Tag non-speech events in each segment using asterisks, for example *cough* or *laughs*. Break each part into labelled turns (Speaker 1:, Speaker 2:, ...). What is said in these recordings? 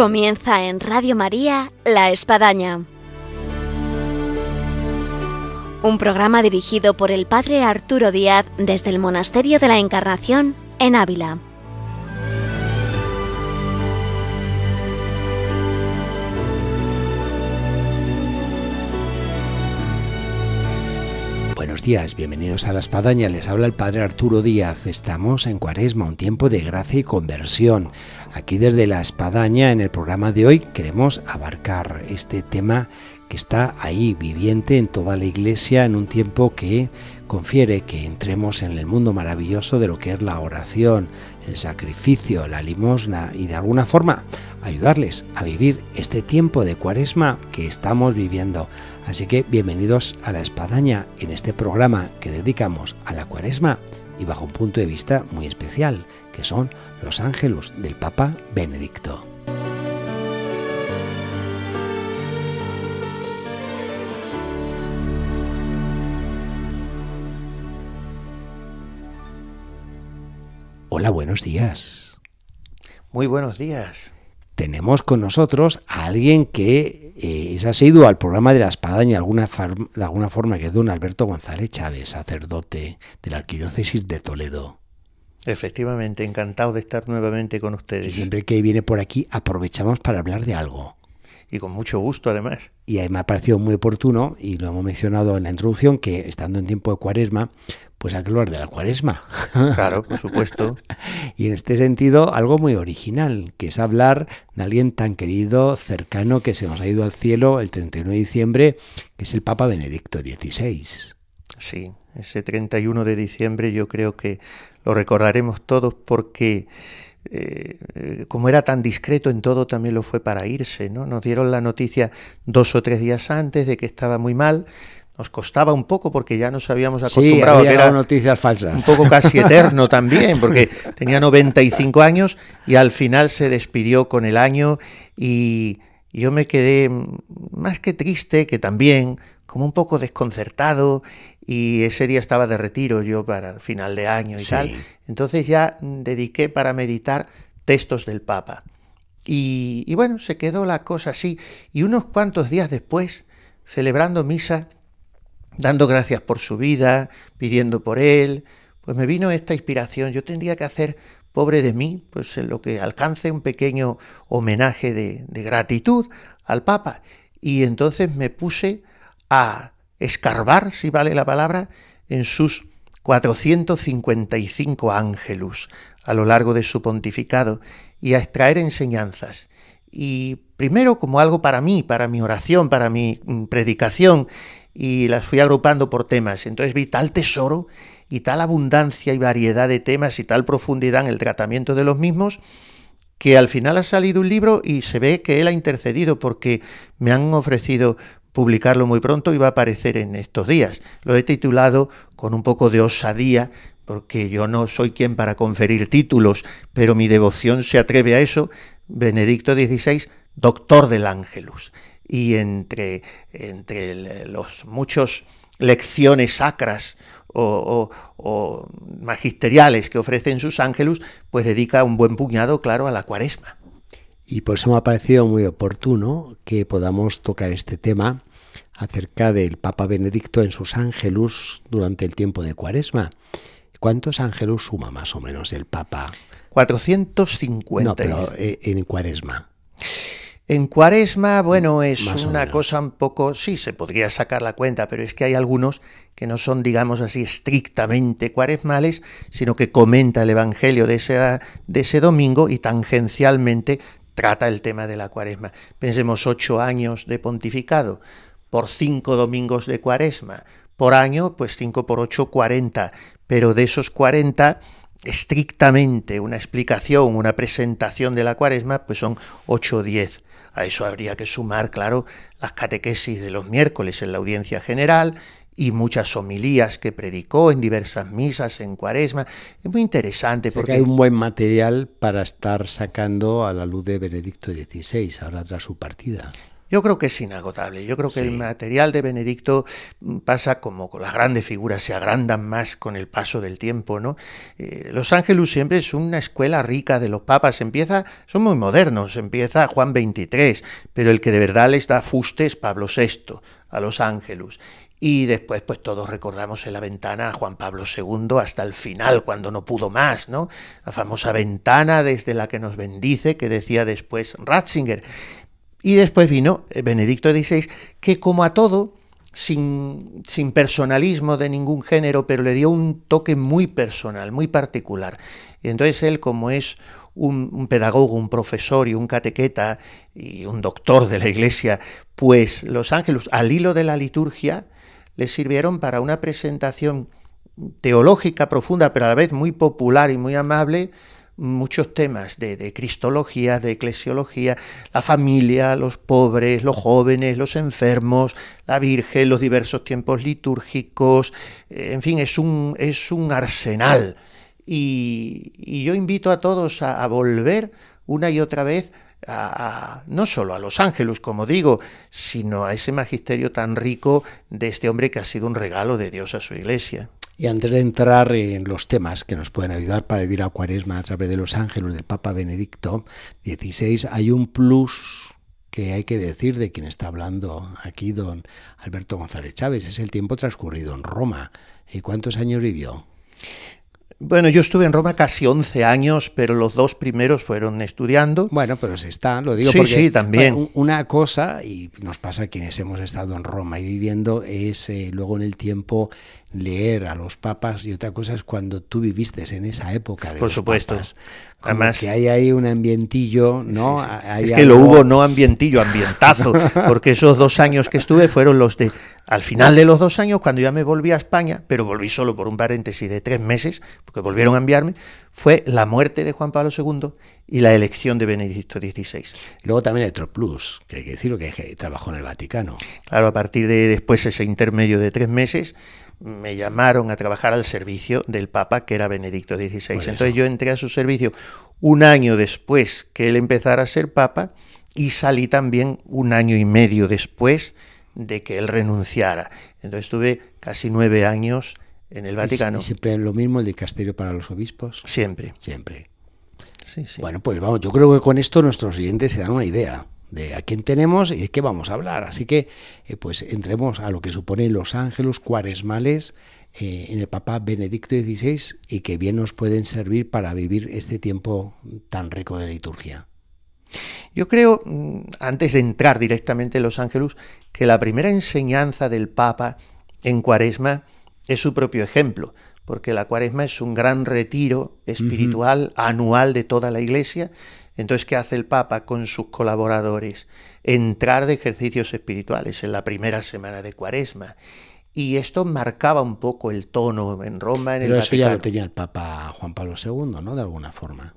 Speaker 1: Comienza en Radio María La Espadaña. Un programa dirigido por el Padre Arturo Díaz desde el Monasterio de la Encarnación en Ávila. bienvenidos a La Espadaña, les habla el Padre Arturo Díaz. Estamos en Cuaresma, un tiempo de gracia y conversión. Aquí desde La Espadaña, en el programa de hoy, queremos abarcar este tema que está ahí viviente en toda la iglesia en un tiempo que confiere que entremos en el mundo maravilloso de lo que es la oración, el sacrificio, la limosna y de alguna forma ayudarles a vivir este tiempo de cuaresma que estamos viviendo. Así que bienvenidos a La Espadaña en este programa que dedicamos a la cuaresma y bajo un punto de vista muy especial, que son los ángeles del Papa Benedicto. Hola, buenos días.
Speaker 2: Muy buenos días
Speaker 1: tenemos con nosotros a alguien que eh, es asiduo al programa de la espadaña de alguna, de alguna forma, que es don Alberto González Chávez, sacerdote de la Arquidiócesis de
Speaker 2: Toledo. Efectivamente, encantado de estar nuevamente con ustedes. Y siempre
Speaker 1: que viene por aquí aprovechamos para hablar de algo. Y con mucho gusto, además. Y me ha parecido muy oportuno, y lo hemos mencionado en la introducción, que estando en tiempo de cuaresma, pues que lugar de la cuaresma. *laughs* Claro, por supuesto. y en este sentido, algo muy original, que es hablar de alguien tan querido, cercano, que se nos ha ido al cielo el 31 de diciembre, que es el Papa Benedicto XVI.
Speaker 2: Sí, ese 31 de diciembre yo creo que lo recordaremos todos porque... Eh, como era tan discreto en todo, también lo fue para irse. ¿no? Nos dieron la noticia dos o tres días antes de que estaba muy mal, nos costaba un poco porque ya nos habíamos acostumbrado sí, que era noticias falsas. Un poco casi *laughs* eterno también, porque tenía 95 años y al final se despidió con el año y yo me quedé más que triste, que también como un poco desconcertado y ese día estaba de retiro yo para final de año y tal. Entonces ya dediqué para meditar textos del Papa. Y, y bueno, se quedó la cosa así. Y unos cuantos días después, celebrando misa, dando gracias por su vida, pidiendo por él, pues me vino esta inspiración. Yo tendría que hacer, pobre de mí, pues en lo que alcance un pequeño homenaje de, gratitud al Papa. Y entonces me puse a escarbar, si vale la palabra, en sus 455 ángelus a lo largo de su pontificado y a extraer enseñanzas. Y primero como algo para mí, para mi oración, para mi mm, predicación, y las fui agrupando por temas. Entonces vi tal tesoro y tal abundancia y variedad de temas y tal profundidad en el tratamiento de los mismos que al final ha salido un libro y se ve que él ha intercedido porque me han ofrecido publicarlo muy pronto y va a aparecer en estos días. Lo he titulado con un poco de osadía porque yo no soy quien para conferir títulos, pero mi devoción se atreve a eso, Benedicto XVI, doctor del Ángelus y entre, entre los muchos lecciones sacras o, magisteriales que ofrecen sus ángelus, pues dedica un buen puñado, claro, a la cuaresma.
Speaker 1: Y por eso me ha parecido muy oportuno que podamos tocar este tema acerca del Papa Benedicto en sus ángelus durante el tiempo de cuaresma. ¿Cuántos ángelus suma más o menos el Papa? 450. No, pero eh, en cuaresma. En
Speaker 2: cuaresma, bueno, mm, es una cosa un poco, sí, se podría sacar la cuenta, pero es que hay algunos que no son, digamos así, estrictamente cuaresmales, sino que comenta el Evangelio de ese, de ese domingo y tangencialmente trata el tema de la cuaresma. Pensemos ocho años de pontificado, por cinco domingos de cuaresma, por año, pues cinco por ocho, cuarenta, pero de esos cuarenta, estrictamente una explicación, una presentación de la cuaresma, pues son 8 o 10. A eso habría que sumar, claro, las catequesis de los miércoles en la audiencia general y muchas homilías que predicó en diversas misas en cuaresma. Es muy interesante porque... hay un
Speaker 1: buen material para estar sacando a la luz de Benedicto XVI, ahora tras su partida.
Speaker 2: Yo creo que es inagotable. Yo creo que el material de Benedicto mm, pasa como con las grandes figuras, se agrandan más con el paso del tiempo. ¿no? Eh, los Ángelus siempre es una escuela rica de los papas. Empieza, son muy modernos, empieza Juan XXIII, pero el que de verdad les da fuste es Pablo VI a los Ángelus. Y después, pues todos recordamos en la ventana a Juan Pablo II hasta el final, cuando no pudo más, ¿no? La famosa ventana desde la que nos bendice, que decía después Ratzinger. Y después vino eh, Benedicto XVI, que como a todo, sin, personalismo de ningún género, pero le dio un toque muy personal, muy particular. Y entonces él, como es un, un, pedagogo, un profesor y un catequeta y un doctor de la Iglesia, pues los ángeles, al hilo de la liturgia, le sirvieron para una presentación teológica profunda, pero a la vez muy popular y muy amable, muchos temas de, cristología, de eclesiología, la familia, los pobres, los jóvenes, los enfermos, la Virgen, los diversos tiempos litúrgicos, eh, en fin, es un, es un arsenal. Y, yo invito a todos a, volver una y otra vez a, no solo a los ángeles, como digo, sino a ese magisterio tan rico de este hombre que ha sido un regalo de Dios a su iglesia.
Speaker 1: Y antes de entrar en los temas que nos pueden ayudar para vivir a cuaresma a través de los ángeles del Papa Benedicto XVI, hay un plus que hay que decir de quien está hablando aquí, don Alberto González Chávez. Es el tiempo transcurrido en Roma. ¿Y cuántos años vivió? Bueno, yo estuve en Roma casi 11
Speaker 2: años, pero los dos primeros fueron estudiando. Bueno, pero se está, lo digo porque sí, también.
Speaker 1: una cosa, y nos pasa a quienes hemos estado en Roma y viviendo, es eh, luego en el tiempo leer a los papas y otra cosa es cuando tú viviste en esa época de Por los supuesto. Papas. Además, que hay ahí un ambientillo, ¿no? es que lo hubo no
Speaker 2: ambientillo, ambientazo, *laughs* porque esos dos años que estuve fueron los de al final de los dos años, cuando ya me volví a España, pero volví solo por un paréntesis de tres meses, porque volvieron a enviarme, fue la muerte de Juan Pablo II y la elección de Benedicto XVI. Luego también el Troplus, que hay que decirlo, que trabajó en el Vaticano. Claro, a partir de después ese intermedio de tres meses, me llamaron a trabajar al servicio del Papa, que era Benedicto XVI. Entonces yo entré a su servicio un año después que él empezara a ser Papa y salí también un año y medio después de que él renunciara. Entonces estuve casi
Speaker 1: nueve años en el Vaticano. ¿Es, siempre lo mismo el dicasterio para los obispos? Siempre. Siempre. Bueno, pues vamos, yo creo que con esto nuestros oyentes se dan una idea de a quién tenemos y de qué vamos a hablar. Así que, eh, pues entremos a lo que supone los ángeles cuaresmales eh, en el Papa Benedicto XVI y que bien nos pueden servir para vivir este tiempo tan rico de liturgia. Yo creo, mm, antes de
Speaker 2: entrar directamente en los ángeles, que la primera enseñanza del Papa en cuaresma es su propio ejemplo, porque la cuaresma es un gran retiro espiritual anual de toda la iglesia. Entonces, ¿qué hace el Papa con sus colaboradores?
Speaker 1: Entrar
Speaker 2: de ejercicios espirituales en la primera semana de cuaresma. Y esto marcaba un poco el tono en Roma, en el Vaticano. eso ya lo
Speaker 1: tenía el Papa Juan Pablo II, ¿no? De alguna forma.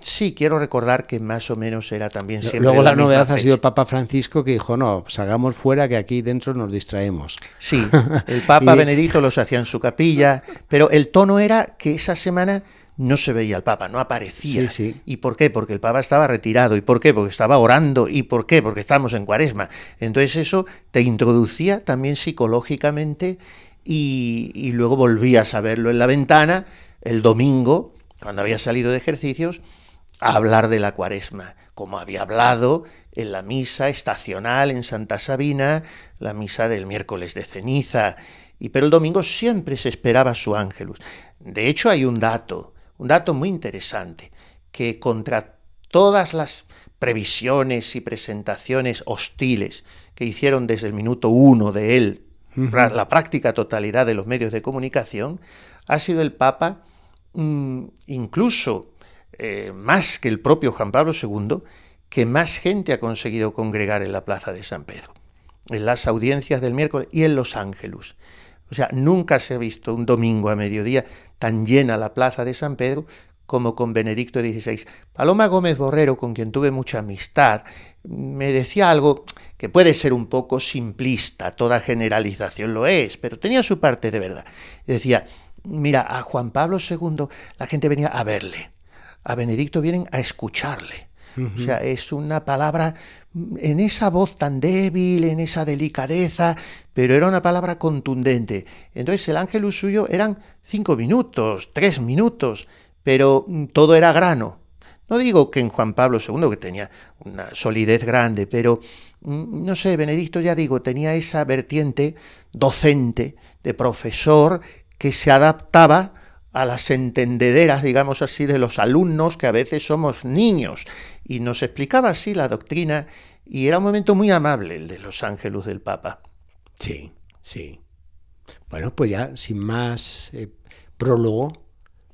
Speaker 1: Sí,
Speaker 2: quiero recordar que más o
Speaker 1: menos era también siempre. Luego la, novedad ha sido el Papa Francisco que dijo: no, salgamos fuera que aquí dentro nos distraemos. Sí, *laughs* el Papa Benedicto
Speaker 2: los hacía en su capilla, pero el tono era que esa semana no se veía el Papa, no aparecía. Sí, ¿Y por qué? Porque el Papa estaba retirado. ¿Y por qué? Porque estaba orando. ¿Y por qué? Porque estamos en cuaresma. Entonces eso te introducía también psicológicamente y, y luego volvías a verlo en la ventana el domingo cuando había salido de ejercicios, a hablar de la cuaresma, como había hablado en la misa estacional en Santa Sabina, la misa del miércoles de ceniza, y pero el domingo siempre se esperaba su ángelus. De hecho hay un dato, un dato muy interesante, que contra todas las previsiones y presentaciones hostiles que hicieron desde el minuto uno de él, la práctica totalidad de los medios de comunicación, ha sido el Papa Mm, incluso eh, más que el propio Juan Pablo II, que más gente ha conseguido congregar en la Plaza de San Pedro, en las audiencias del miércoles y en Los Ángeles. O sea, nunca se ha visto un domingo a mediodía tan llena la Plaza de San Pedro como con Benedicto XVI. Paloma Gómez Borrero, con quien tuve mucha amistad, me decía algo que puede ser un poco simplista, toda generalización lo es, pero tenía su parte de verdad. Decía, Mira, a Juan Pablo II la gente venía a verle, a Benedicto vienen a escucharle. O sea, es una palabra en esa voz tan débil, en esa delicadeza, pero era una palabra contundente. Entonces el ángel suyo eran cinco minutos, tres minutos, pero mm, todo era grano. No digo que en Juan Pablo II, que tenía una solidez grande, pero mm, no sé, Benedicto ya digo, tenía esa vertiente docente, de profesor, que se adaptaba a las entendederas, digamos así, de los alumnos, que a veces somos niños. Y nos explicaba así la doctrina, y era un momento
Speaker 1: muy amable el de los ángeles del Papa. Sí, sí. Bueno, pues ya, sin más eh, prólogo,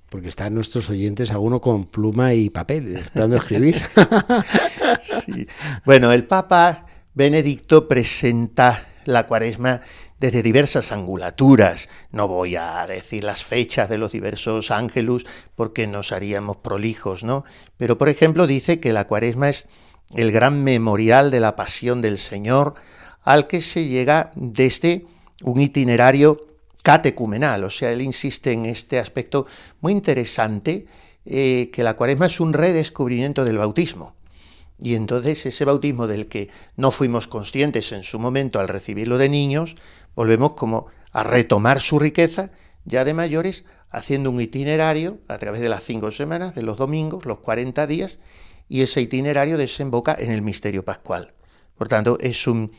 Speaker 1: porque están nuestros oyentes a uno con pluma y papel, esperando escribir. *laughs* Bueno, el Papa
Speaker 2: Benedicto presenta la cuaresma desde diversas angulaturas. No voy a decir las fechas de los diversos ángelus porque nos haríamos prolijos, ¿no? Pero, por ejemplo, dice que la cuaresma es el gran memorial de la pasión del Señor al que se llega desde un itinerario catecumenal. O sea, él insiste en este aspecto muy interesante, eh, que la cuaresma es un redescubrimiento del bautismo. Y entonces ese bautismo del que no fuimos conscientes en su momento al recibirlo de niños, volvemos como a retomar su riqueza ya de mayores, haciendo un itinerario a través de las cinco semanas, de los domingos, los 40 días, y ese itinerario desemboca en el misterio pascual. Por tanto, es un,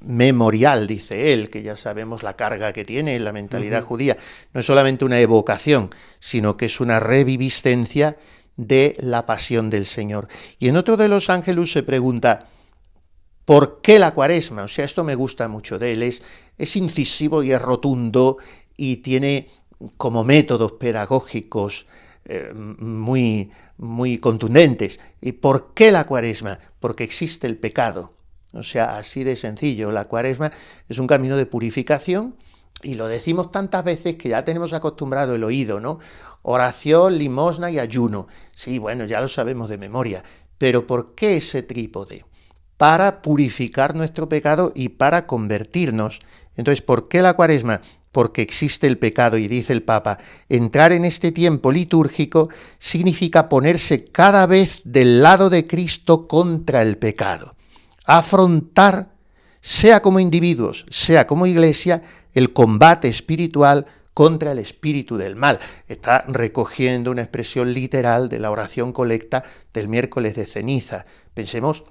Speaker 2: memorial, dice él, que ya sabemos la carga que tiene en la mentalidad judía. No es solamente una evocación, sino que es una reviviscencia de la pasión del Señor. Y en otro de los ángeles se pregunta, ¿por qué la cuaresma? O sea, esto me gusta mucho de él, es, incisivo y es rotundo y tiene como métodos pedagógicos eh, muy, muy contundentes. ¿Y por qué la cuaresma? Porque existe el pecado. O sea, así de sencillo, la cuaresma es un camino de purificación y lo decimos tantas veces que ya tenemos acostumbrado el oído, ¿no? Oración, limosna y ayuno. Sí, bueno, ya lo sabemos de memoria. Pero ¿por qué ese trípode? Para purificar nuestro pecado y para convertirnos. Entonces, ¿por qué la cuaresma? porque existe el pecado y dice el Papa, entrar en este tiempo litúrgico significa ponerse cada vez del lado de Cristo contra el pecado, afrontar sea como individuos, sea como iglesia, el combate espiritual contra el espíritu del mal. Está recogiendo una expresión literal de la oración colecta del miércoles de ceniza. Pensemos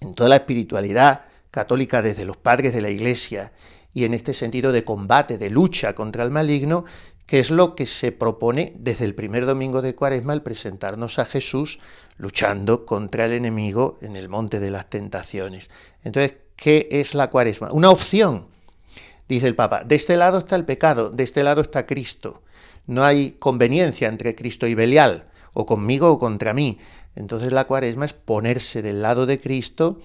Speaker 2: en toda la espiritualidad católica desde los padres de la iglesia y en este sentido de combate, de lucha contra el maligno, que es lo que se propone desde el primer domingo de Cuaresma al presentarnos a Jesús luchando contra el enemigo en el monte de las tentaciones. Entonces, qué es la cuaresma. Una opción, dice el Papa. De este lado está el pecado, de este lado está Cristo. No hay conveniencia entre Cristo y Belial, o conmigo o contra mí. Entonces la cuaresma es ponerse del lado de Cristo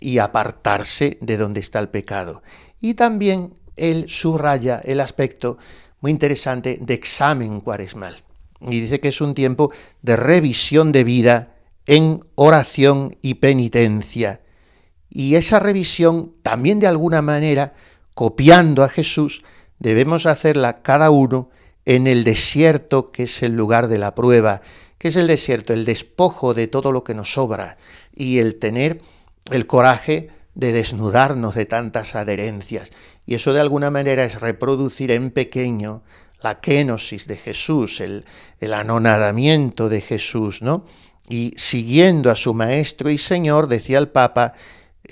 Speaker 2: y apartarse de donde está el pecado. Y también él subraya el aspecto muy interesante de examen cuaresmal. Y dice que es un tiempo de revisión de vida en oración y penitencia y esa revisión, también de alguna manera, copiando a Jesús, debemos hacerla cada uno en el desierto que es el lugar de la prueba. que es el desierto? El despojo de todo lo que nos sobra y el tener el coraje de desnudarnos de tantas adherencias. Y eso de alguna manera es reproducir en pequeño la quenosis de Jesús, el, el anonadamiento de Jesús, ¿no? Y siguiendo a su Maestro y Señor, decía el Papa,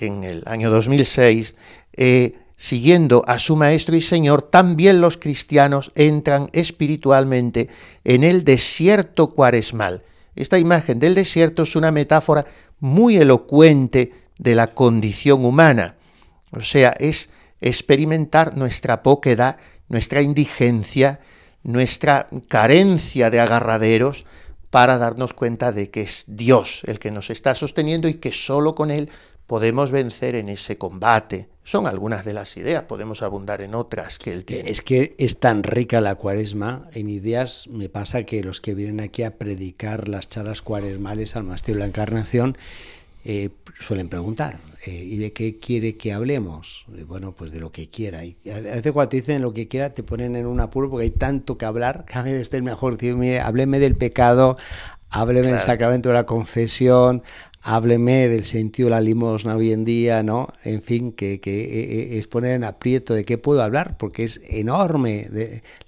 Speaker 2: en el año 2006, eh, siguiendo a su Maestro y Señor, también los cristianos entran espiritualmente en el desierto cuaresmal. Esta imagen del desierto es una metáfora muy elocuente de la condición humana, o sea, es experimentar nuestra poquedad, nuestra indigencia, nuestra carencia de agarraderos, para darnos cuenta de que es Dios el que nos está sosteniendo y que solo con Él podemos vencer en ese combate. Son algunas de las ideas, podemos abundar en otras que él
Speaker 1: tiene. Es que es tan rica la cuaresma en ideas. Me pasa que los que vienen aquí a predicar las charlas cuaresmales al Mastillo de la Encarnación eh, suelen preguntar, eh, ¿y de qué quiere que hablemos? Eh, bueno, pues de lo que quiera. Y a veces cuando te dicen lo que quiera, te ponen en un apuro porque hay tanto que hablar, cada de es mejor, tío, mire, hábleme del pecado, hábleme del sacramento de la confesión, hábleme del sentido de la limosna hoy en día, ¿no? En fin, que, eh, eh, es poner en aprieto de qué puedo hablar, porque es enorme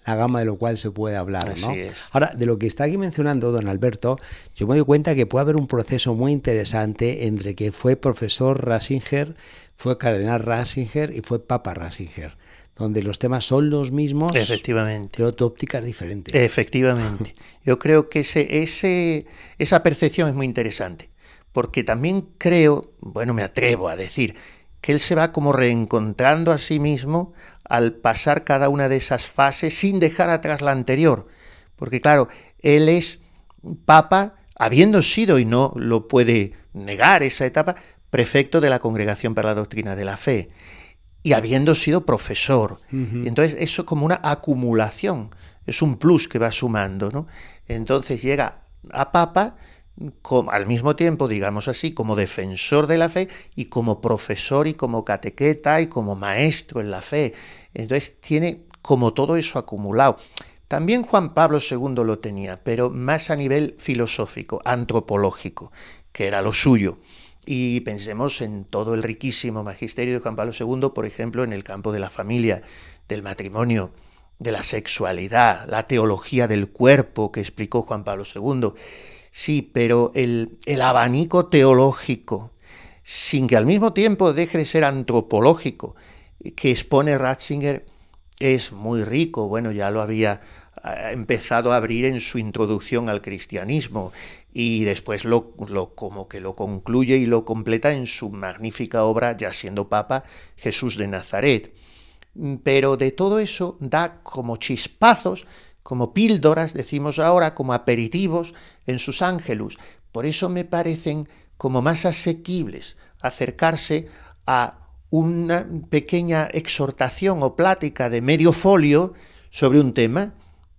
Speaker 1: la gama de lo cual se puede hablar, ¿no? Ahora, de lo que está aquí mencionando don Alberto, yo me doy cuenta que puede haber un proceso muy interesante entre que fue profesor Rasinger, fue cardenal Rasinger y fue papa Rasinger donde los temas son los mismos, pero tu óptica es diferente. Efectivamente. *laughs* Yo creo que
Speaker 2: ese, esa percepción es muy interesante porque también creo, bueno, me atrevo a decir, que él se va como reencontrando a sí mismo al pasar cada una de esas fases sin dejar atrás la anterior. Porque claro, él es papa, habiendo sido, y no lo puede negar esa etapa, prefecto de la Congregación para la Doctrina de la Fe y habiendo sido profesor.
Speaker 1: Entonces,
Speaker 2: eso es como una acumulación, es un plus que va sumando, ¿no? Entonces llega a Papa, al mismo tiempo, digamos así, como defensor de la fe y como profesor y como catequeta y como maestro en la fe. Entonces tiene como todo eso acumulado. También Juan Pablo II lo tenía, pero más a nivel filosófico, antropológico, que era lo suyo. Y pensemos en todo el riquísimo magisterio de Juan Pablo II, por ejemplo, en el campo de la familia, del matrimonio, de la sexualidad, la teología del cuerpo que explicó Juan Pablo II Sí, pero el, abanico teológico, sin que al mismo tiempo deje de ser antropológico, que expone Ratzinger es muy rico. Bueno, ya lo había ah, empezado a abrir en su introducción al cristianismo y después lo, como que lo concluye y lo completa en su magnífica obra, ya siendo papa, Jesús de Nazaret. Pero de todo eso da como chispazos como píldoras, decimos ahora, como aperitivos en sus ángelus. Por eso me parecen como más asequibles acercarse a una pequeña exhortación o plática de medio folio sobre un tema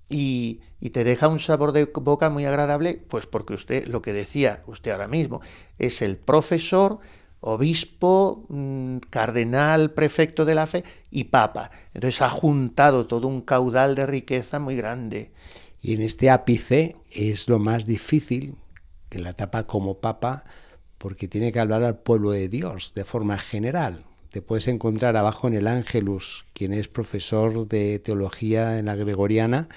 Speaker 2: y, y, te deja un sabor de boca muy agradable, pues porque usted, lo que decía usted ahora mismo, es el profesor obispo, mm, cardenal, prefecto de la fe y papa. Entonces ha juntado todo un caudal de riqueza muy grande.
Speaker 1: Y en este ápice es lo más difícil que la etapa como papa, porque tiene que hablar al pueblo de Dios de forma general. Te puedes encontrar abajo en el Ángelus, quien es profesor de teología en la Gregoriana,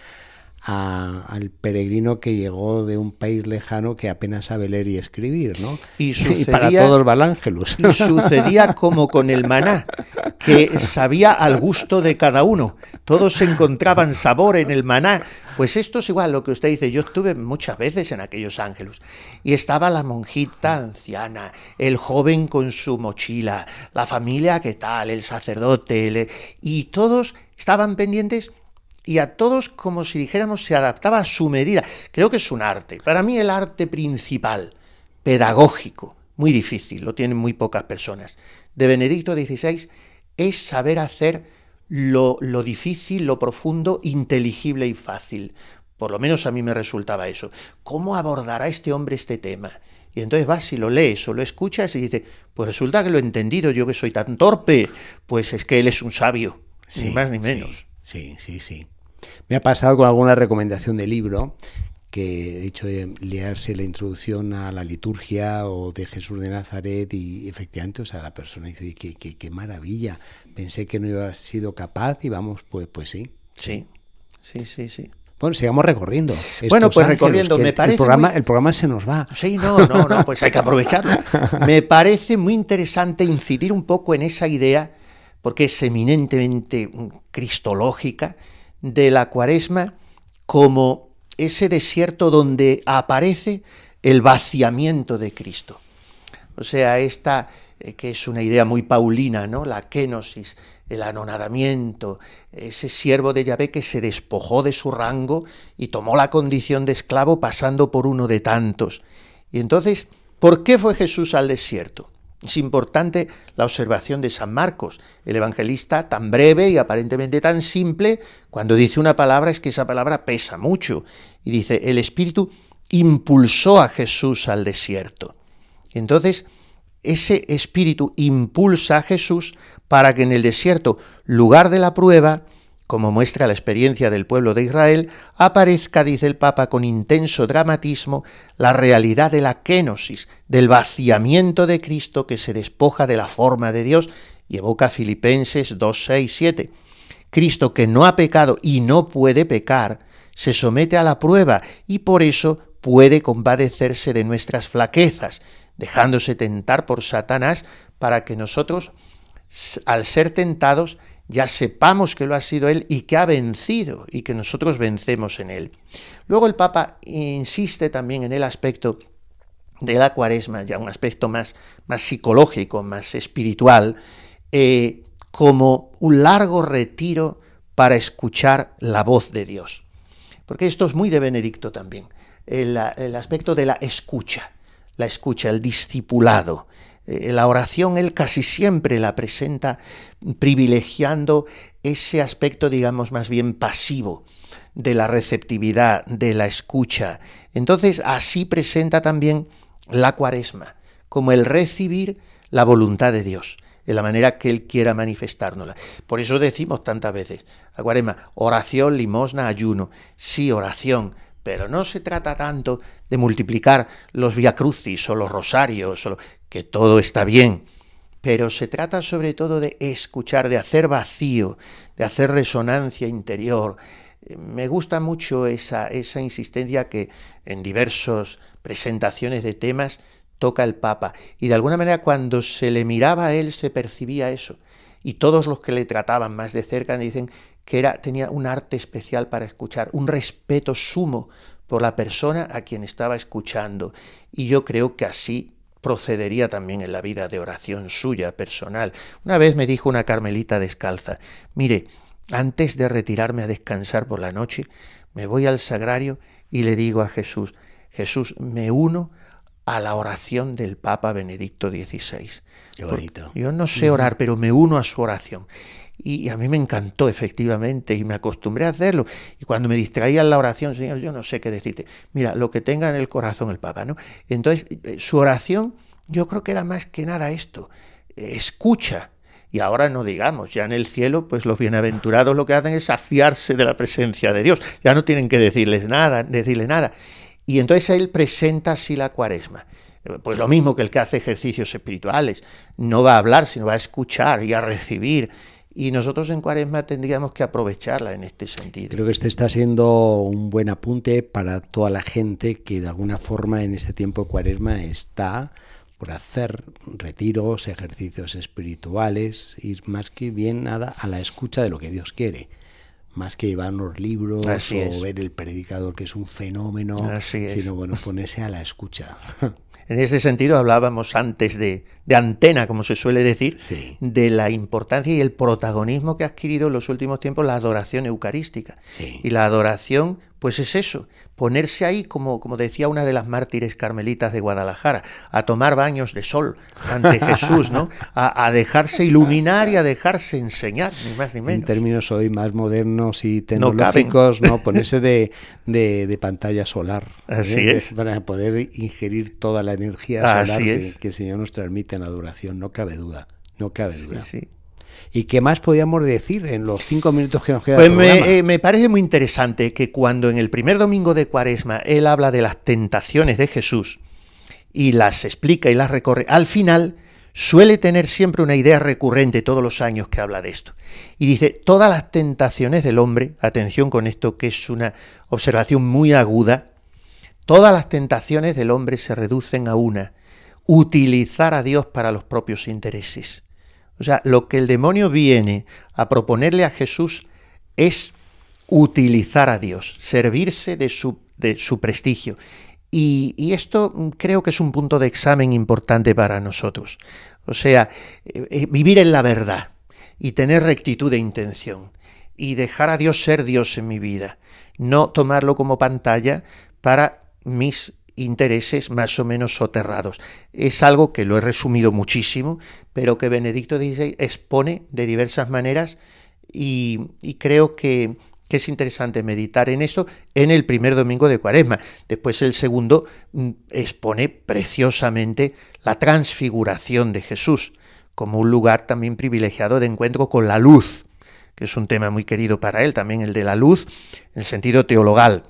Speaker 1: al peregrino que llegó de un país lejano que apenas sabe leer y escribir, ¿no? Y, *laughs* para todos Valángelus. Y sucedía
Speaker 2: como con el maná, que sabía al gusto de cada uno. Todos encontraban sabor en el maná. Pues esto es igual lo que usted dice. Yo estuve muchas veces en aquellos ángeles y estaba la monjita anciana, el joven con su mochila, la familia que tal, el sacerdote, y todos estaban pendientes y a todos como si dijéramos se adaptaba a su medida. Creo que es un arte. Para mí el arte principal, pedagógico, muy difícil, lo tienen muy pocas personas, de Benedicto XVI es saber hacer lo, difícil, lo profundo, inteligible y fácil. Por lo menos a mí me resultaba eso. ¿Cómo abordará este hombre este tema? Y entonces vas y lo lees o lo escuchas y dices, pues resulta que lo he entendido, yo que soy tan torpe, pues es que él es un sabio, ni más ni menos.
Speaker 1: Sí, sí, sí. Me ha pasado con alguna recomendación de libro que he hecho de eh, leerse la introducción a la liturgia o de Jesús de Nazaret y efectivamente, o sea, la persona dice, qué, qué, maravilla, pensé que no iba a sido capaz y vamos, pues, pues sí. Sí, sí, sí, sí. Bueno, sigamos recorriendo. bueno, pues recorriendo, me parece. programa, el programa se nos va. Sí, no, no, no, pues hay que aprovecharlo. *laughs* Me parece muy interesante
Speaker 2: incidir un poco en esa idea, porque es eminentemente mm, cristológica, de la cuaresma como ese desierto donde aparece el vaciamiento de Cristo. O sea, esta eh, que es una idea muy paulina, ¿no? La kenosis, el anonadamiento, ese siervo de Yahvé que se despojó de su rango y tomó la condición de esclavo pasando por uno de tantos. Y entonces, ¿por qué fue Jesús al desierto? Es importante la observación de San Marcos, el evangelista tan breve y aparentemente tan simple, cuando dice una palabra es que esa palabra pesa mucho. Y dice, el Espíritu impulsó a Jesús al desierto. Entonces, ese Espíritu impulsa a Jesús para que en el desierto, lugar de la prueba, como muestra la experiencia del pueblo de Israel, aparezca, dice el Papa con intenso dramatismo, la realidad de la kenosis, del vaciamiento de Cristo que se despoja de la forma de Dios y evoca Filipenses 2, 6, 7. Cristo que no ha pecado y no puede pecar, se somete a la prueba y por eso puede compadecerse de nuestras flaquezas, dejándose tentar por Satanás para que nosotros, al ser tentados, ya sepamos que lo ha sido Él y que ha vencido y que nosotros vencemos en Él. Luego el Papa insiste también en el aspecto de la cuaresma, ya un aspecto más, más psicológico, más espiritual, eh, como un largo retiro para escuchar la voz de Dios. Porque esto es muy de Benedicto también, el, el aspecto de la escucha, la escucha, el discipulado, eh, la oración él casi siempre la presenta privilegiando ese aspecto, digamos, más bien pasivo de la receptividad, de la escucha. Entonces, así presenta también la cuaresma, como el recibir la voluntad de Dios, de la manera que Él quiera manifestárnosla. Por eso decimos tantas veces, la cuaresma, oración, limosna, ayuno. Sí, oración, pero no se trata tanto de multiplicar los viacrucis o los rosarios, o que todo está bien, pero se trata sobre todo de escuchar, de hacer vacío, de hacer resonancia interior. Me gusta mucho esa, esa insistencia que en diversas presentaciones de temas toca el Papa. Y de alguna manera cuando se le miraba a él se percibía eso. Y todos los que le trataban más de cerca dicen que era, tenía un arte especial para escuchar, un respeto sumo por la persona a quien estaba escuchando. Y yo creo que así procedería también en la vida de oración suya, personal. Una vez me dijo una carmelita descalza, mire, antes de retirarme a descansar por la noche, me voy al sagrario y le digo a Jesús, Jesús, me uno a la oración del Papa Benedicto XVI. yo no sé orar, pero me uno a su oración. Y a mí me encantó efectivamente y me acostumbré a hacerlo. Y cuando me distraía en la oración, Señor, yo no sé qué decirte. Mira, lo que tenga en el corazón el Papa, ¿no? Entonces, eh, su oración yo creo que era más que nada esto, eh, escucha. Y ahora no digamos, ya en el cielo, pues los bienaventurados lo que hacen es saciarse de la presencia de Dios. Ya no tienen que decirles nada, decirle nada. Y entonces él presenta así la cuaresma. Eh, pues lo mismo que el que hace ejercicios espirituales, no va a hablar, sino va a escuchar y a recibir y nosotros en Cuaresma tendríamos que aprovecharla en este sentido.
Speaker 1: Creo que este está siendo un buen apunte para toda la gente que de alguna forma en este tiempo de Cuaresma está por hacer retiros, ejercicios espirituales, ir más que bien nada a la escucha de lo que Dios quiere. Más que unos libros o ver el predicador que es un fenómeno, sino bueno, ponerse a la escucha.
Speaker 2: *laughs* En ese sentido hablábamos antes de, antena, como se suele decir, de la importancia y el protagonismo que ha adquirido en los últimos tiempos la adoración eucarística. Y la adoración pues es eso, ponerse ahí, como, como decía una de las mártires carmelitas de Guadalajara, a tomar baños de sol ante *laughs* Jesús, ¿no? A, dejarse iluminar y a dejarse enseñar, ni más ni menos. En
Speaker 1: términos hoy más modernos y tecnológicos, ¿no? ponerse de, pantalla solar. ¿eh? Así es. Para poder ingerir toda la energía solar que, el Señor nos transmite en la adoración, no cabe duda. No cabe duda. sí. ¿Y qué más podíamos decir en los cinco minutos que nos quedan? Pues me,
Speaker 2: eh, me, parece muy interesante que cuando en el primer domingo de Cuaresma él habla de las tentaciones de Jesús y las explica y las recorre, al final suele tener siempre una idea recurrente todos los años que habla de esto. Y dice, todas las tentaciones del hombre, atención con esto que es una observación muy aguda, todas las tentaciones del hombre se reducen a una, utilizar a Dios para los propios intereses. O sea, lo que el demonio viene a proponerle a Jesús es utilizar a Dios, servirse de su, de su prestigio. Y, esto creo que es un punto de examen importante para nosotros. O sea, eh, eh, vivir en la verdad y tener rectitud de intención y dejar a Dios ser Dios en mi vida. No tomarlo como pantalla para mis intereses más o menos soterrados. Es algo que lo he resumido muchísimo, pero que Benedicto XVI expone de diversas maneras y, creo que, que, es interesante meditar en esto en el primer domingo de Cuaresma. Después el segundo mm, expone preciosamente la transfiguración de Jesús como un lugar también privilegiado de encuentro con la luz, que es un tema muy querido para él, también el de la luz, en el sentido teologal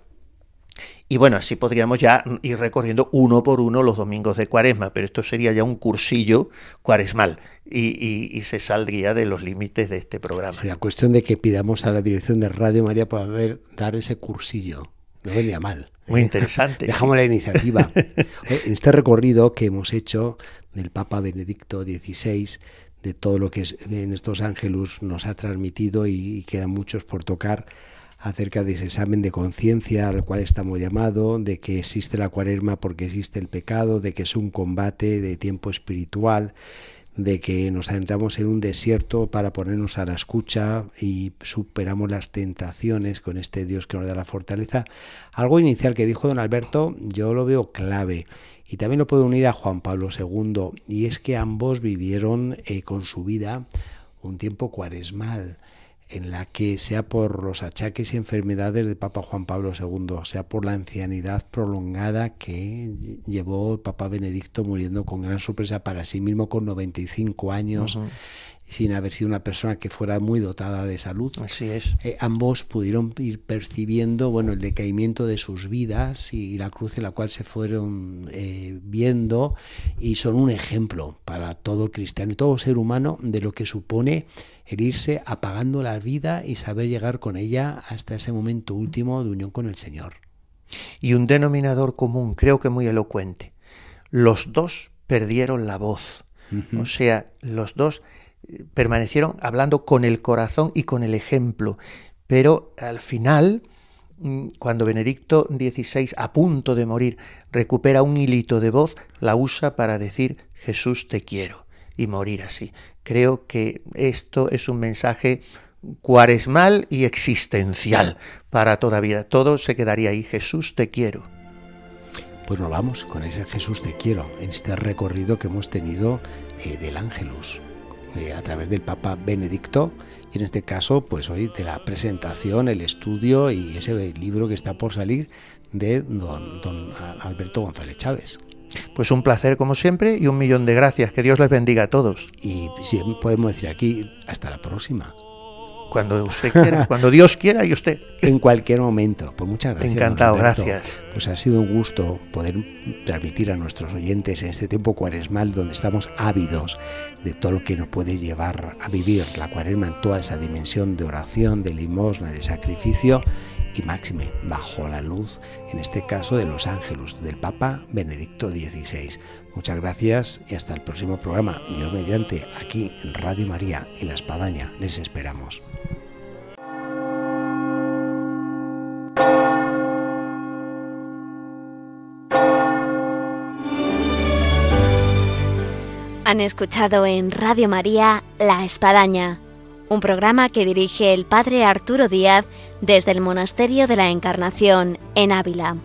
Speaker 2: y bueno, así podríamos ya ir recorriendo uno por uno los domingos de cuaresma, pero esto sería ya un cursillo cuaresmal y, se saldría de los límites de este programa. la
Speaker 1: cuestión de que pidamos a la dirección de Radio María para poder dar ese cursillo. No venía mal. ¿eh? Muy interesante. Dejamos la iniciativa. *laughs* En este recorrido que hemos hecho del Papa Benedicto XVI, de todo lo que en estos ángeles nos ha transmitido y quedan muchos por tocar, acerca de ese examen de conciencia al cual estamos llamados, de que existe la cuaresma porque existe el pecado, de que es un combate de tiempo espiritual, de que nos adentramos en un desierto para ponernos a la escucha y superamos las tentaciones con este Dios que nos da la fortaleza. Algo inicial que dijo don Alberto, yo lo veo clave y también lo puedo unir a Juan Pablo II, y es que ambos vivieron eh, con su vida un tiempo cuaresmal en la que, sea por los achaques y enfermedades de Papa Juan Pablo II, sea por la ancianidad prolongada que llevó el Papa Benedicto muriendo con gran sorpresa para sí mismo con 95 años, sin haber sido una persona que fuera muy dotada de salud. Así es. Eh, ambos pudieron ir percibiendo bueno, el decaimiento de sus vidas y, la cruz en la cual se fueron eh, viendo y son un ejemplo para todo cristiano y todo ser humano de lo que supone el irse apagando la vida y saber llegar con ella hasta ese momento último de unión con el Señor. Y un denominador común, creo
Speaker 2: que muy elocuente. Los dos perdieron la voz. O sea, los dos permanecieron hablando con el corazón y con el ejemplo. Pero al final, mm, cuando Benedicto XVI, a punto de morir, recupera un hilito de voz, la usa para decir Jesús te quiero y morir así. Creo que esto es un mensaje cuaresmal y existencial para toda vida. Todo se quedaría ahí, Jesús te quiero. Pues
Speaker 1: nos vamos con ese Jesús te quiero, en este recorrido que hemos tenido eh, del ángelus. Eh, a través del Papa Benedicto y en este caso pues hoy de la presentación, el estudio y ese libro que está por salir de don, don Alberto
Speaker 2: González Chávez. Pues un placer como siempre y un millón de gracias. Que Dios les bendiga a todos. Y
Speaker 1: si podemos decir aquí, hasta la próxima cuando usted quiera, cuando Dios quiera y usted. *laughs* En cualquier momento. Pues muchas gracias. Encantado, gracias. Pues ha sido un gusto poder transmitir a nuestros oyentes en este tiempo cuaresmal donde estamos ávidos de todo lo que nos puede llevar a vivir la cuaresma en toda esa dimensión de oración, de limosna, de sacrificio y máxime bajo la luz, en este caso de los ángeles del Papa Benedicto XVI. Muchas gracias y hasta el próximo programa. Dios mediante, aquí en Radio María, y La Espadaña. Les esperamos. Han escuchado en Radio María La Espadaña, un programa que dirige el Padre Arturo Díaz desde el Monasterio de la Encarnación, en Ávila.